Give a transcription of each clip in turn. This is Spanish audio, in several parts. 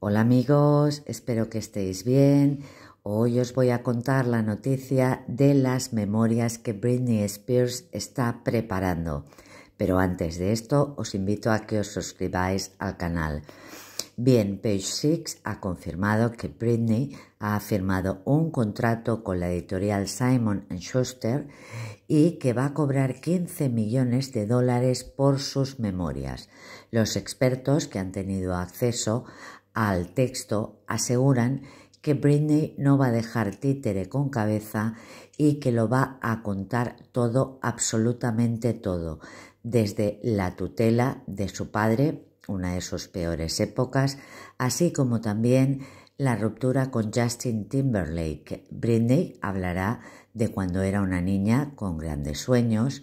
Hola amigos, espero que estéis bien. Hoy os voy a contar la noticia de las memorias que Britney Spears está preparando. Pero antes de esto, os invito a que os suscribáis al canal. Bien, Page Six ha confirmado que Britney ha firmado un contrato con la editorial Simon Schuster y que va a cobrar 15 millones de dólares por sus memorias. Los expertos que han tenido acceso al texto aseguran que Britney no va a dejar títere con cabeza y que lo va a contar todo, absolutamente todo, desde la tutela de su padre, una de sus peores épocas, así como también la ruptura con Justin Timberlake. Britney hablará de cuando era una niña con grandes sueños,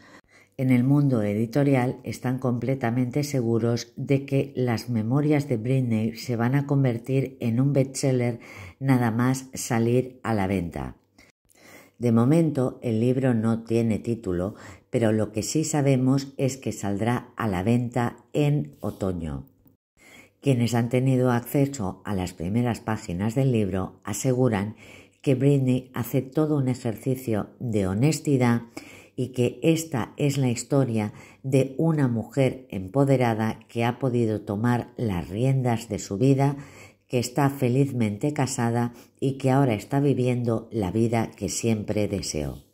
en el mundo editorial están completamente seguros de que las memorias de Britney se van a convertir en un bestseller nada más salir a la venta. De momento el libro no tiene título, pero lo que sí sabemos es que saldrá a la venta en otoño. Quienes han tenido acceso a las primeras páginas del libro aseguran que Britney hace todo un ejercicio de honestidad y que esta es la historia de una mujer empoderada que ha podido tomar las riendas de su vida, que está felizmente casada y que ahora está viviendo la vida que siempre deseó.